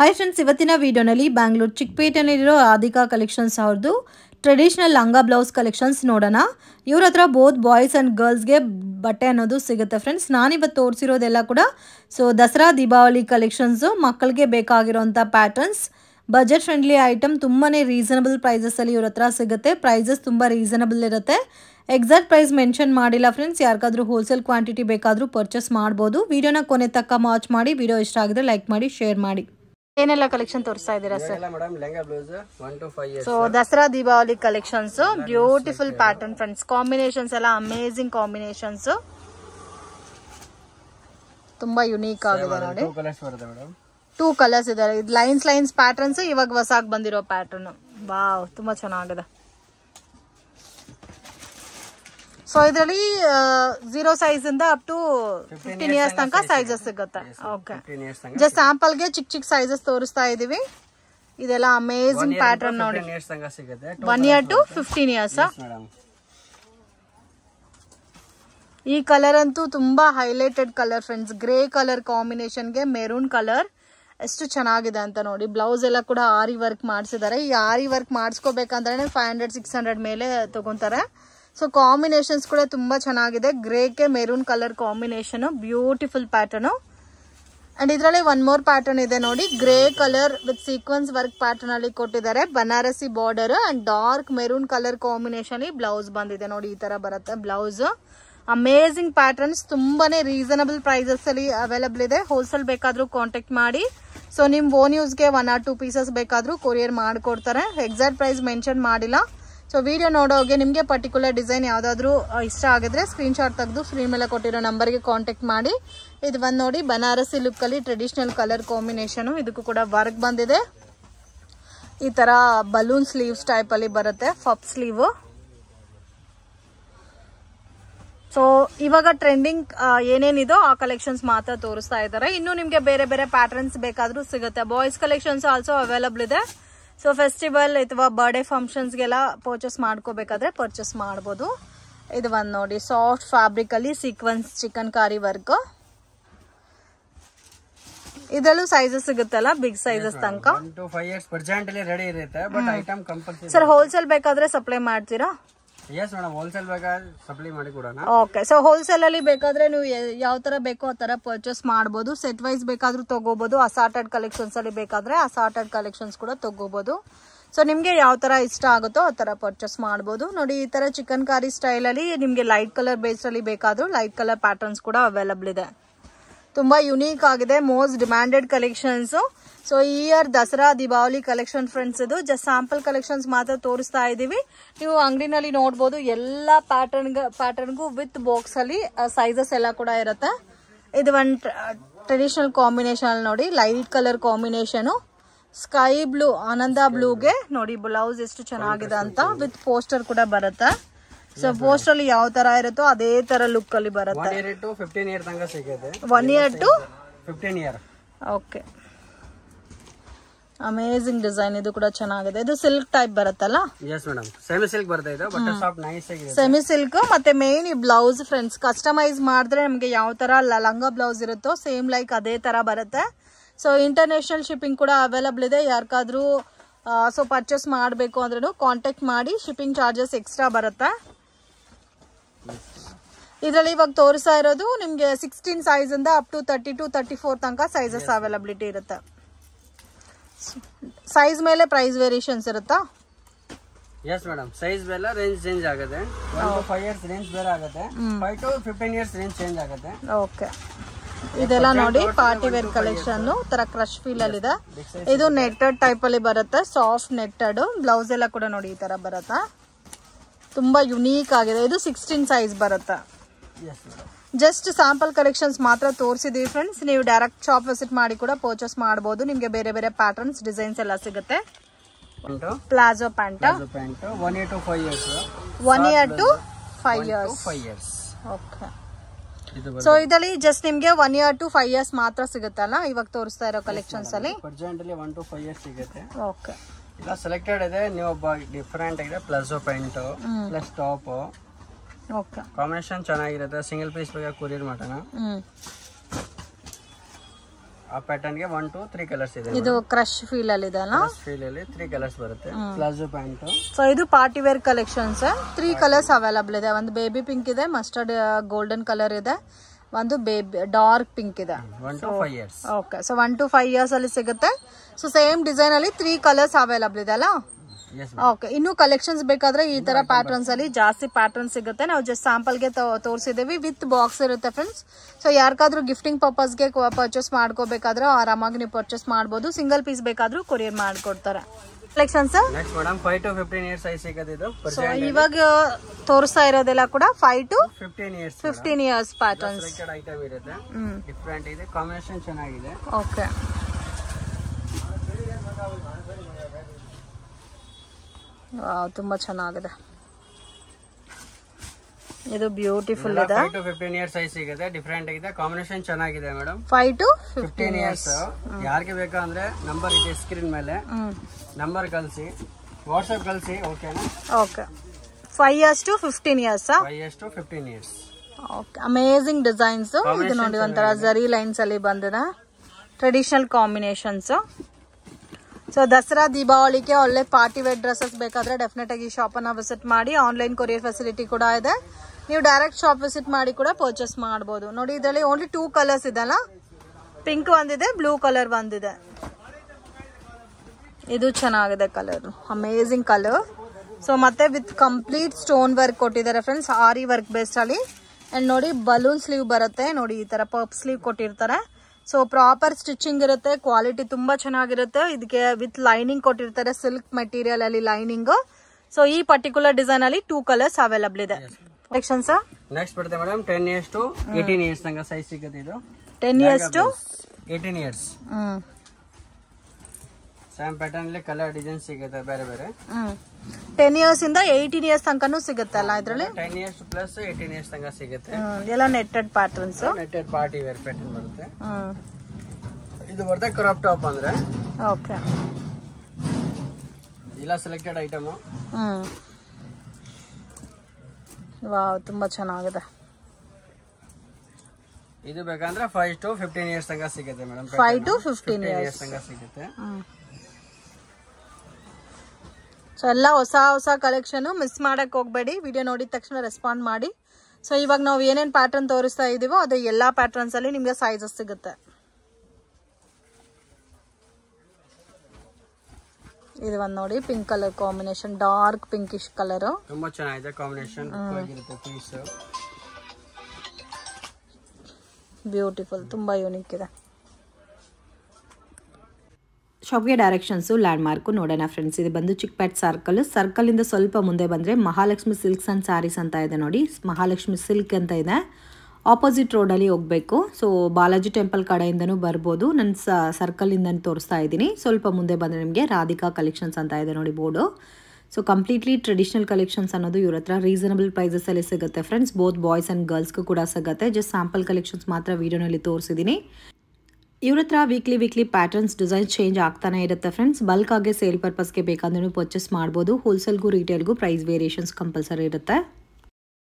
hi friends ಇವತ್ತಿನ ವಿಡಿಯೋನಲ್ಲಿ ಬ್ಯಾಂಗ್ಳೂರು ಚಿಕ್ಕಪೇಟೆಯಲ್ಲಿರೋ ರಾಧಿಕಾ ಕಲೆಕ್ಷನ್ಸ್ ಅವ್ರದ್ದು ಟ್ರೆಡಿಷನಲ್ ಲಂಗ ಬ್ಲೌಸ್ ಕಲೆಕ್ಷನ್ಸ್ ನೋಡೋಣ ಇವ್ರ ಹತ್ರ ಬೋತ್ ಬಾಯ್ಸ್ ಆ್ಯಂಡ್ ಗರ್ಲ್ಸ್ಗೆ ಬಟ್ಟೆ ಅನ್ನೋದು ಸಿಗುತ್ತೆ ಫ್ರೆಂಡ್ಸ್ ನಾನಿವತ್ತು ತೋರಿಸಿರೋದೆಲ್ಲ ಕೂಡ ಸೊ ದಸರಾ ದೀಪಾವಳಿ ಕಲೆಕ್ಷನ್ಸು ಮಕ್ಕಳಿಗೆ ಬೇಕಾಗಿರೋಂಥ ಪ್ಯಾಟರ್ನ್ಸ್ ಬಜೆಟ್ ಫ್ರೆಂಡ್ಲಿ ಐಟಮ್ ತುಂಬಾ ರೀಸನಬಲ್ ಪ್ರೈಸಸ್ಸಲ್ಲಿ ಇವ್ರ ಹತ್ರ ಸಿಗುತ್ತೆ ಪ್ರೈಸಸ್ ತುಂಬ ರೀಸನಬಲ್ ಇರುತ್ತೆ ಎಕ್ಸಾಕ್ಟ್ ಪ್ರೈಸ್ ಮೆನ್ಷನ್ ಮಾಡಿಲ್ಲ ಫ್ರೆಂಡ್ಸ್ ಯಾರಿಗಾದ್ರೂ ಹೋಲ್ಸೇಲ್ ಕ್ವಾಂಟಿಟಿ ಬೇಕಾದರೂ ಪರ್ಚೇಸ್ ಮಾಡ್ಬೋದು ವಿಡಿಯೋನ ಕೊನೆ ತಕ್ಕ ವಾಚ್ ಮಾಡಿ ವಿಡಿಯೋ ಇಷ್ಟ ಆಗಿದ್ರೆ ಲೈಕ್ ಮಾಡಿ ಶೇರ್ ಮಾಡಿ ಏನೆಲ್ಲ ಕಲೆಕ್ಷನ್ ತೋರಿಸ್ತಾ ಇದ್ದೀರಾ sir so Dasara Deepavali collections beautiful pattern friends combinations ಎಲ್ಲ ಅಮೇಸಿಂಗ್ ಕಾಂಬಿನೇಷನ್ಸ್ ತುಂಬಾ ಯುನೀಕ್ ಆಗಿದೆ ನೋಡಿ ಟೂ ಕಲರ್ಸ್ ಇದೆ ಲೈನ್ಸ್ ಲೈನ್ಸ್ ಪ್ಯಾಟರ್ನ್ಸ್ ಇವಾಗ ಹೊಸಾಗಿ ಬಂದಿರೋ ಪ್ಯಾಟರ್ನ್ ವಾವ್ ತುಂಬಾ ಚೆನ್ನಾಗಿದೆ ಸೊ ಇದರಲ್ಲಿ ಜೀರೋ ಸೈಜ್ ಇಂದ ಅಪ್ ಟು ಫಿಫ್ಟೀನ್ ಇಯರ್ಸ್ ತನಕ ಸೈಜಸ್ ಸಿಗುತ್ತೆ ಓಕೆ ಜಸ್ಟ್ ಸ್ಯಾಂಪಲ್ ಗೆ ಚಿಕ್ಕ ಚಿಕ್ಕ ಸೈಜಸ್ ತೋರಿಸ್ತಾ ಇದೀವಿ ಇದೆಲ್ಲ ಅಮೇಝಿಂಗ್ ಪ್ಯಾಟರ್ನ್ ನೋಡಿ one year to fifteen years ಈ ಕಲರ್ ಅಂತೂ ತುಂಬಾ highlighted colour friends grey colour ಕಾಂಬಿನೇಷನ್ಗೆ ಮೆರೂನ್ ಕಲರ್ ಎಷ್ಟು ಚೆನ್ನಾಗಿದೆ ಅಂತ ನೋಡಿ ಬ್ಲೌಸ್ ಎಲ್ಲ ಕೂಡ ಆರಿ ವರ್ಕ್ ಮಾಡಿಸಿದ್ದಾರೆ ಈ ಆರಿ ವರ್ಕ್ ಮಾಡಿಸ್ಕೋಬೇಕಂದ್ರೆ ಫೈವ್ ಹಂಡ್ರೆಡ್ ಸಿಕ್ಸ್ ಹಂಡ್ರೆಡ್ ಮೇಲೆ ತಗೊಂತಾರೆ ಸೊ ಕಾಂಬಿನೇಷನ್ಸ್ ಕೂಡ ತುಂಬಾ ಚೆನ್ನಾಗಿದೆ ಗ್ರೇಕೆ maroon colour combination beautiful pattern and ಇದರಲ್ಲಿ ಒನ್ ಮೋರ್ ಪ್ಯಾಟರ್ನ್ ಇದೆ ನೋಡಿ grey colour with sequence work pattern ಅಲ್ಲಿ ಕೊಟ್ಟಿದ್ದಾರೆ Banarasi border and dark maroon colour combination blouse ಬಂದಿದೆ ನೋಡಿ ಈ ತರ ಬರುತ್ತೆ ಬ್ಲೌಸ್ ಅಮೇಝಿಂಗ್ ಪ್ಯಾಟರ್ನ್ಸ್ ತುಂಬಾನೇ ರೀಸನಬಲ್ ಪ್ರೈಸಸ್ ಅಲ್ಲಿ ಅವೈಲಬಲ್ ಇದೆ ಹೋಲ್ಸೇಲ್ ಬೇಕಾದ್ರೂ ಕಾಂಟ್ಯಾಕ್ಟ್ ಮಾಡಿ ಸೊ ನಿಮ್ ಓನ್ ಯೂಸ್ಗೆ ಒನ್ ಆರ್ ಟೂ ಪೀಸಸ್ ಬೇಕಾದ್ರೂ ಕೊರಿಯರ್ ಮಾಡಿಕೊಡ್ತಾರೆ ಎಕ್ಸಾಕ್ಟ್ ಪ್ರೈಸ್ ಮೆನ್ಷನ್ ಮಾಡಿಲ್ಲ ಸೊ ವಿಡಿಯೋ ನೋಡೋಗೆ ನಿಮಗೆ ಪರ್ಟಿಕ್ಯುಲರ್ ಡಿಸೈನ್ ಯಾವುದಾದ್ರೂ ಇಷ್ಟ ಆಗಿದ್ರೆ ಸ್ಕ್ರೀನ್ಶಾಟ್ ತೆಗೆದು ಸ್ಕ್ರೀನ್ ಮೇಲೆ ಕೊಟ್ಟಿರೋ ನಂಬರ್ಗೆ ಕಾಂಟ್ಯಾಕ್ಟ್ ಮಾಡಿ ಇದು ಬಂದು ನೋಡಿ ಬನಾರಸಿ ಲುಕ್ಕಲ್ಲಿ ಟ್ರೆಡಿಷ್ನಲ್ ಕಲರ್ ಕಾಂಬಿನೇಷನು ಇದಕ್ಕೂ ಕೂಡ ವರ್ಕ್ ಬಂದಿದೆ ಈ ಥರ ಬಲೂನ್ ಸ್ಲೀವ್ಸ್ ಟೈಪಲ್ಲಿ ಬರುತ್ತೆ ಫಪ್ ಸ್ಲೀವು ಸೊ ಇವಾಗ ಟ್ರೆಂಡಿಂಗ್ ಏನೇನಿದೋ ಆ ಕಲೆಕ್ಷನ್ಸ್ ಮಾತ್ರ ತೋರಿಸ್ತಾ ಇದ್ದಾರೆ ಇನ್ನು ನಿಮಗೆ ಬೇರೆ ಬೇರೆ ಪ್ಯಾಟರ್ನ್ಸ್ ಬೇಕಾದರೂ ಸಿಗುತ್ತೆ ಬಾಯ್ಸ್ ಕಲೆಕ್ಷನ್ಸ್ ಆಲ್ಸೋ ಅವೈಲಬಲ್ ಇದೆ ಸೊ ಫೆಸ್ಟಿವಲ್ ಅಥವಾ ಬರ್ಡೇ ಫಂಕ್ಷನ್ಸ್ಗೆಲ್ಲ ಪರ್ಚೇಸ್ ಮಾಡ್ಕೋಬೇಕಾದ್ರೆ ಪರ್ಚೇಸ್ ಮಾಡ್ಬೋದು ಇದು ಒಂದು ನೋಡಿ ಸಾಫ್ಟ್ ಫ್ಯಾಬ್ರಿಕಲ್ಲಿ ಸೀಕ್ವೆನ್ಸ್ ಚಿಕನ್ ಕಾರಿ ವರ್ಕ್ ಇದರಲ್ಲೂ ಸೈಜಸ್ ಸಿಗುತ್ತಲ್ಲ ಬಿಗ್ ಸೈಜಸ್ ತನಕ ಸರ್ ಹೋಲ್ಸೇಲ್ ಬೇಕಾದ್ರೆ ಸಪ್ಲೈ ಮಾಡ್ತೀರಾ ಹೋಲ್ಸೇಲ್ ಓಕೆ ಸೊ ಹೋಲ್ಸೇಲ್ ಅಲ್ಲಿ ಬೇಕಾದ್ರೆ ನೀವು ಯಾವ ತರ ಬೇಕೋ ಆ ತರ ಪರ್ಚೇಸ್ ಮಾಡಬಹುದು ಸೆಟ್ ವೈಸ್ ಬೇಕಾದ್ರೂ ತಗೋಬಹುದು ಅಸಾರ್ಟೆಡ್ ಕಲೆಕ್ಷನ್ಸ್ ಅಲ್ಲಿ ಬೇಕಾದ್ರೆ ಅಸಾರ್ಟೆಡ್ ಕಲೆಕ್ಷನ್ಸ್ ಕೂಡ ತಗೋಬಹುದು ಸೊ ನಿಮ್ಗೆ ಯಾವ ತರ ಇಷ್ಟ ಆಗುತ್ತೋ ಆ ತರ ಪರ್ಚೇಸ್ ಮಾಡಬಹುದು ನೋಡಿ ಈ ತರ ಚಿಕನ್ ಕಾರಿ ಸ್ಟೈಲ್ ಅಲ್ಲಿ ನಿಮಗೆ ಲೈಟ್ ಕಲರ್ ಬೇಸ್ ಅಲ್ಲಿ ಬೇಕಾದ್ರೂ ಲೈಟ್ ಕಲರ್ ಪ್ಯಾಟರ್ನ್ಸ್ ಕೂಡ ಅವೈಲಬಲ್ ಇದೆ ತುಂಬಾ ಯುನೀಕ್ ಆಗಿದೆ ಮೋಸ್ಟ್ ಡಿಮ್ಯಾಂಡೆಡ್ ಕಲೆಕ್ಷನ್ಸ್ ಸೊ ಈ year Dasara Deepavali collection friends ಇದು ಜಸ್ಟ್ ಸ್ಯಾಂಪಲ್ ಕಲೆಕ್ಷನ್ಸ್ ಮಾತ್ರ ತೋರಿಸ್ತಾ ಇದೀವಿ ನೀವು ಅಂಗಡಿನಲ್ಲಿ ನೋಡಬಹುದು ಎಲ್ಲ ಪ್ಯಾಟರ್ನ್ ಪ್ಯಾಟರ್ನ್ಗೂ ವಿತ್ ಅಲ್ಲಿ ಸೈಜಸ್ ಎಲ್ಲ ಕೂಡ ಇರತ್ತೆ ಇದು ಒಂದು ಟ್ರೆಡಿಷನಲ್ ಕಾಂಬಿನೇಷನ್ ಅಲ್ಲಿ ನೋಡಿ light colour combination sky blue ಆನಂದ ಬ್ಲೂಗೆ ನೋಡಿ ಬ್ಲೌಸ್ ಎಷ್ಟು ಚೆನ್ನಾಗಿದೆ ಅಂತ ವಿತ್ ಪೋಸ್ಟರ್ ಕೂಡ ಬರುತ್ತೆ ಸೊ ಪೋಸ್ಟ್ ಅಲ್ಲಿ ಯಾವ ತರ ಇರುತ್ತೋ ಅದೇ ತರ ಲುಕ್ ಅಲ್ಲಿ ಬರುತ್ತೆ one year to fifteen year okay amazing design ಇದು ಕೂಡ ಚೆನ್ನಾಗಿದೆ ಇದು ಸಿಲ್ಕ್ ಟೈಪ್ ಬರುತ್ತಲ್ಲ ಸೆಮಿ ಸಿಲ್ಕ್ ಸೆಮಿ ಸಿಲ್ಕ್ ಮತ್ತೆ ಮೇನ್ ಈ ಬ್ಲೌಸ್ ಫ್ರೆಂಡ್ಸ್ ಕಸ್ಟಮೈಸ್ ಮಾಡಿದ್ರೆ ನಮಗೆ ಯಾವ ತರ ಲಂಗ ಬ್ಲೌಸ್ ಇರುತ್ತೋ ಸೇಮ್ ಲೈಕ್ ಅದೇ ತರ ಬರುತ್ತೆ ಸೊ ಇಂಟರ್ನ್ಯಾಷನಲ್ ಶಿಪ್ಪಿಂಗ್ ಕೂಡ ಅವೈಲಬಲ್ ಇದೆ ಯಾರಿಗಾದ್ರೂ ಸೊ ಪರ್ಚೇಸ್ ಮಾಡಬೇಕು ಅಂದ್ರೂ ಕಾಂಟ್ಯಾಕ್ಟ್ ಮಾಡಿ ಶಿಪ್ಪಿಂಗ್ ಚಾರ್ಜಸ್ ಎಕ್ಸ್ಟ್ರಾ ಬರುತ್ತೆ ಇದರಲ್ಲಿ ಇವಾಗ ತೋರಿಸ್ತಾ ಇರೋದು ನಿಮಗೆ ಸಿಕ್ಸ್ಟೀನ್ ಸೈಜ್ ಇಂದ up to thirty to thirty four ತನಕ ಸೈಜಸ್ ಅವೈಲಬಿಲಿಟಿ ಇರುತ್ತೆ ಸೈಜ್ ಮೇಲೆ ಪ್ರೈಸ್ ವೇರಿಯೇಷನ್ಸ್ ಇರುತ್ತಾ ಎಸ್ ಮೇಡಮ್ ಸೈಜ್ ಮೇಲೆ ರೇಂಜ್ ಚೇಂಜ್ ಆಗುತ್ತೆ ಫೈವ್ ಇಯರ್ಸ್ ರೇಂಜ್ ಬೇರೆ ಆಗುತ್ತೆ five to fifteen years range change ಆಗುತ್ತೆ ಓಕೆ ಇದೆಲ್ಲ ನೋಡಿ ಪಾರ್ಟಿ ವೇರ್ ಕಲೆಕ್ಷನ್ ತರ ಕ್ರಶ್ ಫೀಲ್ ಅಲ್ಲಿ ಇದೆ ಇದು ನೆಟ್ಟೆಡ್ ಟೈಪ್ ಅಲ್ಲಿ ಬರುತ್ತೆ ಸಾಫ್ಟ್ ನೆಟ್ಟೆಡ್ ಬ್ಲೌಸ್ ಎಲ್ಲ ಕೂಡ ನೋಡಿ ಈ ತರ ಬರುತ್ತಾ ತುಂಬಾ ಯುನೀಕ್ ಆಗಿದೆ ಇದು ಸಿಕ್ಸ್ಟೀನ್ ಸೈಜ್ ಬರುತ್ತೆ ಜಸ್ಟ್ ಸ್ಯಾಂಪಲ್ ಕಲೆಕ್ಷನ್ಸ್ ಮಾತ್ರ ತೋರಿಸಿದ್ದೀವಿ ಫ್ರೆಂಡ್ಸ್ ನೀವು ಡೈರೆಕ್ಟ್ ಶಾಪ್ ವಿಸಿಟ್ ಮಾಡಿ ಕೂಡ ಪರ್ಚೇಸ್ ಮಾಡಬಹುದು ನಿಮಗೆ ಬೇರೆ ಬೇರೆ ಪ್ಯಾಟರ್ನ್ಸ್ ಡಿಸೈನ್ಸ್ ಎಲ್ಲ ಸಿಗುತ್ತೆ palazzo pant one year to five years one year to five years five years okay so ಇದರಲ್ಲಿ ಜಸ್ಟ್ ನಿಮ್ಗೆ one year to five years ಮಾತ್ರ ಸಿಗುತ್ತಲ್ಲ ಇವಾಗ ತೋರಿಸ್ತಾ ಇರೋ ಕಲೆಕ್ಷನ್ಸ್ ಅಲ್ಲಿ ಒನ್ ಟು ಫೈವ್ ಇಯರ್ಸ್ ಸಿಗುತ್ತೆ ಓಕೆ ಇಲ್ಲ ಸೆಲೆಕ್ಟೆಡ್ ಇದೆ ನೀವು ಒಬ್ಬ ಡಿಫ್ರೆಂಟ್ ಆಗಿದೆ plus pant plus top combination ಚೆನ್ನಾಗಿರುತ್ತೆ ಸಿಂಗಲ್ ಪೀಸ್ ಬಗ್ಗೆ ಕುರಿಯರ್ ಮಾಡೋಣ ಆ ಪ್ಯಾಟರ್ನ್ ಗೆ ಒನ್ ಟು ತ್ರೀ ಕಲರ್ಸ್ ಇದೆ ಇದು ಕ್ರಶ್ ಫೀಲ್ ಅಲ್ಲಿ ಇದೆ ಅಲ್ಲ ಫೀಲ್ ಅಲ್ಲಿ ತ್ರೀ ಕಲರ್ಸ್ ಬರುತ್ತೆ ಪ್ಲಾಜೋ ಪ್ಯಾಂಟ್ ಸೊ ಇದು party wear collections three colours available ಇದೆ ಒಂದು ಬೇಬಿ ಪಿಂಕ್ ಇದೆ ಮಸ್ಟರ್ಡ್ ಗೋಲ್ಡನ್ ಕಲರ್ ಇದೆ ಒಂದು ಬೇಬಿ ಡಾರ್ಕ್ ಪಿಂಕ್ ಇದೆ okay so one to five years ಅಲ್ಲಿ ಸಿಗುತ್ತೆ ಸೊ ಸೇಮ್ ಡಿಸೈನ್ ಅಲ್ಲಿ ತ್ರೀ ಕಲರ್ಸ್ ಅವೈಲಬಲ್ ಇದೆ ಅಲ್ಲ ಓಕೆ ಇನ್ನು ಕಲೆಕ್ಷನ್ಸ್ ಬೇಕಾದ್ರೆ ಈ ತರ ಪ್ಯಾಟರ್ನ್ಸ್ ಅಲ್ಲಿ ಜಾಸ್ತಿ ಪ್ಯಾಟರ್ನ್ ಸಿಗುತ್ತೆ ನಾವು ಜಸ್ಟ್ ಸ್ಯಾಂಪಲ್ ಗೆ ತೋರಿಸಿದೀವಿ ವಿತ್ ಬಾಕ್ಸ್ ಇರುತ್ತೆ ಫ್ರೆಂಡ್ಸ್ ಸೊ ಯಾರಿಗಾದ್ರೂ ಗಿಫ್ಟಿಂಗ್ ಪರ್ಪಸ್ ಗೆ ಪರ್ಚೇಸ್ ಮಾಡ್ಕೋಬೇಕಾದ್ರೆ ಆರಾಮಾಗಿ ನೀವು ಪರ್ಚೇಸ್ ಮಾಡಬಹುದು ಸಿಂಗಲ್ ಪೀಸ್ ಬೇಕಾದ್ರೂ ಕೊರಿಯರ್ ಮಾಡ್ಕೊಡ್ತಾರೆ ಟು ಇಯರ್ಸ್ ಇವಾಗ ತೋರಿಸ್ತಾ ಇರೋದೆಲ್ಲ ಕೂಡ five to fifteen years fifteen years patterns item ಇರುತ್ತೆ ಇದೆ ಕಾಂಬಿನೇಷನ್ ಚೆನ್ನಾಗಿದೆ ಓಕೆ ತುಂಬ ಚೆನ್ನಾಗಿದೆ ಇದು ಬ್ಯೂಟಿಫುಲ್ ಇದೆ 5 ಟು 15 ಇಯರ್ಸ್ ಸೈಜ್ ಸಿಗುತ್ತೆ ಡಿಫರೆಂಟ್ ಆಗಿದೆ ಕಾಂಬಿನೇಷನ್ ಚೆನ್ನಾಗಿದೆ ಮೇಡಂ 5 ಟು 15 ಇಯರ್ಸ್ ಯಾರಿಗೆ ಬೇಕಂದ್ರೆ ನಂಬರ್ ಇದೆ ಸ್ಕ್ರೀನ್ ಮೇಲೆ ನಂಬರ್ ಕಳಿಸಿ ವಾಟ್ಸ್ಆಪ್ ಕಳಿಸಿ ಓಕೆನಾ okay 5 years to 15 years 5 years to 15 years okay amazing designs ಇದು ನೋಡಿ ಒಂಥರ ಜರಿ ಲೈನ್ಸ್ ಅಲ್ಲಿ ಬಂದಿದೆ ಟ್ರೆಡಿಷನಲ್ ಕಾಂಬಿನೇಷನ್ಸ್ ಸೊ ದಸರಾ ದೀಪಾವಳಿಗೆ ಒಳ್ಳೆ ಪಾರ್ಟಿ ವೇರ್ ಡ್ರೆಸ್ಸಸ್ ಬೇಕಾದ್ರೆ ಡೆಫಿನೆಟ್ ಆಗಿ ಶಾಪನ್ನು ವಿಸಿಟ್ ಮಾಡಿ ಆನ್ಲೈನ್ ಕೊರಿಯರ್ ಫೆಸಿಲಿಟಿ ಕೂಡ ಇದೆ ನೀವು ಡೈರೆಕ್ಟ್ ಶಾಪ್ ವಿಸಿಟ್ ಮಾಡಿ ಕೂಡ ಪರ್ಚೇಸ್ ಮಾಡಬಹುದು ನೋಡಿ ಇದರಲ್ಲಿ ಓನ್ಲಿ ಟೂ ಕಲರ್ಸ್ ಅಲ್ಲ ಪಿಂಕ್ ಒಂದಿದೆ ಬ್ಲೂ ಕಲರ್ ಒಂದಿದೆ ಇದು ಚೆನ್ನಾಗಿದೆ ಕಲರ್ ಅಮೇಝಿಂಗ್ ಕಲರ್ ಸೊ ಮತ್ತೆ ವಿತ್ ಕಂಪ್ಲೀಟ್ ಸ್ಟೋನ್ ವರ್ಕ್ ಕೊಟ್ಟಿದ್ದಾರೆ ಫ್ರೆಂಡ್ಸ್ ಆರಿ ವರ್ಕ್ ಬೇಸ್ಡಲ್ಲಿ ಅಂಡ್ ನೋಡಿ ಬಲೂನ್ ಸ್ಲೀವ್ ಬರುತ್ತೆ ನೋಡಿ ಈ ತರ ಪರ್ಪ್ ಸ್ಲೀವ್ ಕೊಟ್ಟಿರ್ತಾರೆ ಸೊ ಪ್ರಾಪರ್ ಸ್ಟಿಚಿಂಗ್ ಇರುತ್ತೆ ಕ್ವಾಲಿಟಿ ತುಂಬಾ ಚೆನ್ನಾಗಿರುತ್ತೆ ಇದಕ್ಕೆ ವಿತ್ ಲೈನಿಂಗ್ ಕೊಟ್ಟಿರ್ತಾರೆ ಸಿಲ್ಕ್ ಮೆಟೀರಿಯಲ್ ಅಲ್ಲಿ ಲೈನಿಂಗ್ ಸೊ ಈ ಪರ್ಟಿಕ್ಯುಲರ್ ಡಿಸೈನ್ ಅಲ್ಲಿ ಟೂ ಕಲರ್ಸ್ ಅವೈಲಬಲ್ ಇದೆ ಕಲೆಕ್ಷನ್ ಸರ್ ನೆಕ್ಸ್ಟ್ ಬರುತ್ತೆ madam ten years to eighteen years ತನಕ ಸೈಜ್ ಸಿಗುತ್ತೆ ಇದು ten years to eighteen years same pattern ಅಲ್ಲಿ ಕಲರ್ ಡಿಸೈನ್ ಸಿಗುತ್ತೆ ಬೇರೆ ಬೇರೆ ಟೆನ್ ಇಯರ್ಸ್ ಇಂದ ಏಯ್ಟೀನ್ ಇಯರ್ಸ್ ತನಕನೂ ಅಲ್ಲ ಇದರಲ್ಲಿ ten years plus eighteen years ತನಕ ಸಿಗುತ್ತೆ ಎಲ್ಲ netted patterns netted party wear pattern ಬರುತ್ತೆ ಇದು ಬರುತ್ತೆ ಕ್ರಾಪ್ ಟಾಪ್ ಅಂದ್ರೆ ಓಕೆ ಇಲ್ಲ ಸೆಲೆಕ್ಟೆಡ್ ಐಟಮ್ ವಾವ್ ತುಂಬಾ ಚೆನ್ನಾಗಿದೆ ಇದು ಬೇಕಂದ್ರೆ ಫೈವ್ ಟು ಫಿಫ್ಟೀನ್ ಇಯರ್ಸ್ ತನಕ ಸಿಗುತ್ತೆ madam five to fifteen years ತನಕ ಸಿಗುತ್ತೆ ಸೊ ಎಲ್ಲ ಹೊಸ ಹೊಸ ಕಲೆಕ್ಷನು ಮಿಸ್ ಮಾಡೋಕ್ಕೆ ಹೋಗಬೇಡಿ ವಿಡಿಯೋ ನೋಡಿದ ತಕ್ಷಣ ರೆಸ್ಪಾಂಡ್ ಮಾಡಿ ಸೊ ಇವಾಗ ನಾವು ಏನೇನು ಪ್ಯಾಟರ್ನ್ ತೋರಿಸ್ತಾ ಇದ್ದೀವೋ ಅದು ಎಲ್ಲ ಅಲ್ಲಿ ನಿಮಗೆ ಸೈಜಸ್ ಸಿಗುತ್ತೆ ಇದು ಒಂದು ನೋಡಿ pink colour combination dark pinkish colour ತುಂಬಾ ಚೆನ್ನಾಗಿದೆ ಕಾಂಬಿನೇಷನ್ ಬ್ಯೂಟಿಫುಲ್ ತುಂಬಾ ಯೂನಿಕ್ ಇದೆ ಶಾಪ್ಗೆ ಡೈರೆಕ್ಷನ್ಸು ಲ್ಯಾಂಡ್ಮಾರ್ಕು ನೋಡೋಣ ಫ್ರೆಂಡ್ಸ್ ಇದು ಬಂದು ಚಿಕ್ಪೇಟ್ ಸರ್ಕಲ್ ಸರ್ಕಲಿಂದ ಸ್ವಲ್ಪ ಮುಂದೆ ಬಂದರೆ ಮಹಾಲಕ್ಷ್ಮಿ ಸಿಲ್ಕ್ಸ್ ಅಂಡ್ ಸ್ಯಾರೀಸ್ ಅಂತ ಇದೆ ನೋಡಿ ಮಹಾಲಕ್ಷ್ಮಿ ಸಿಲ್ಕ್ ಅಂತ ಇದೆ ಆಪೋಸಿಟ್ ರೋಡಲ್ಲಿ ಹೋಗಬೇಕು ಸೊ ಬಾಲಾಜಿ ಟೆಂಪಲ್ ಕಡೆಯಿಂದನೂ ಬರ್ಬೋದು ನನ್ನ ಸ ಇಂದ ತೋರಿಸ್ತಾ ಇದ್ದೀನಿ ಸ್ವಲ್ಪ ಮುಂದೆ ಬಂದರೆ ನಿಮಗೆ ರಾಧಿಕಾ ಕಲೆಕ್ಷನ್ಸ್ ಅಂತ ಇದೆ ನೋಡಿ board so completely traditional collections ಅನ್ನೋದು ಇವ್ರ ಹತ್ರ ರೀಸನಬಲ್ ಪ್ರೈಸಸಲ್ಲಿ ಸಿಗುತ್ತೆ ಫ್ರೆಂಡ್ಸ್ ಬೋತ್ ಬಾಯ್ಸ್ ಆ್ಯಂಡ್ ಗರ್ಲ್ಸ್ಗೂ ಕೂಡ ಸಿಗುತ್ತೆ ಜಸ್ಟ್ ಸ್ಯಾಂಪಲ್ ಕಲೆಕ್ಷನ್ಸ್ ಮಾತ್ರ ವೀಡಿಯೋನಲ್ಲಿ ತೋರಿಸಿದ್ದೀನಿ ಇವ್ರ ಹತ್ರ weekly weekly patterns designs change ಆಗ್ತಾನೆ ಇರುತ್ತೆ ಫ್ರೆಂಡ್ಸ್ ಬಲ್ಕ್ ಆಗಿ ಸೇಲ್ ಪರ್ಪಸ್ಗೆ ಬೇಕಾದ್ರೂ ಪರ್ಚೇಸ್ ಮಾಡ್ಬೋದು ಹೋಲ್ಸೇಲ್ಗೂ ರೀಟೇಲ್ಗೂ ಪ್ರೈಸ್ ವೇರಿಯೇಷನ್ಸ್ ಕಂಪಲ್ಸರಿ ಇರುತ್ತೆ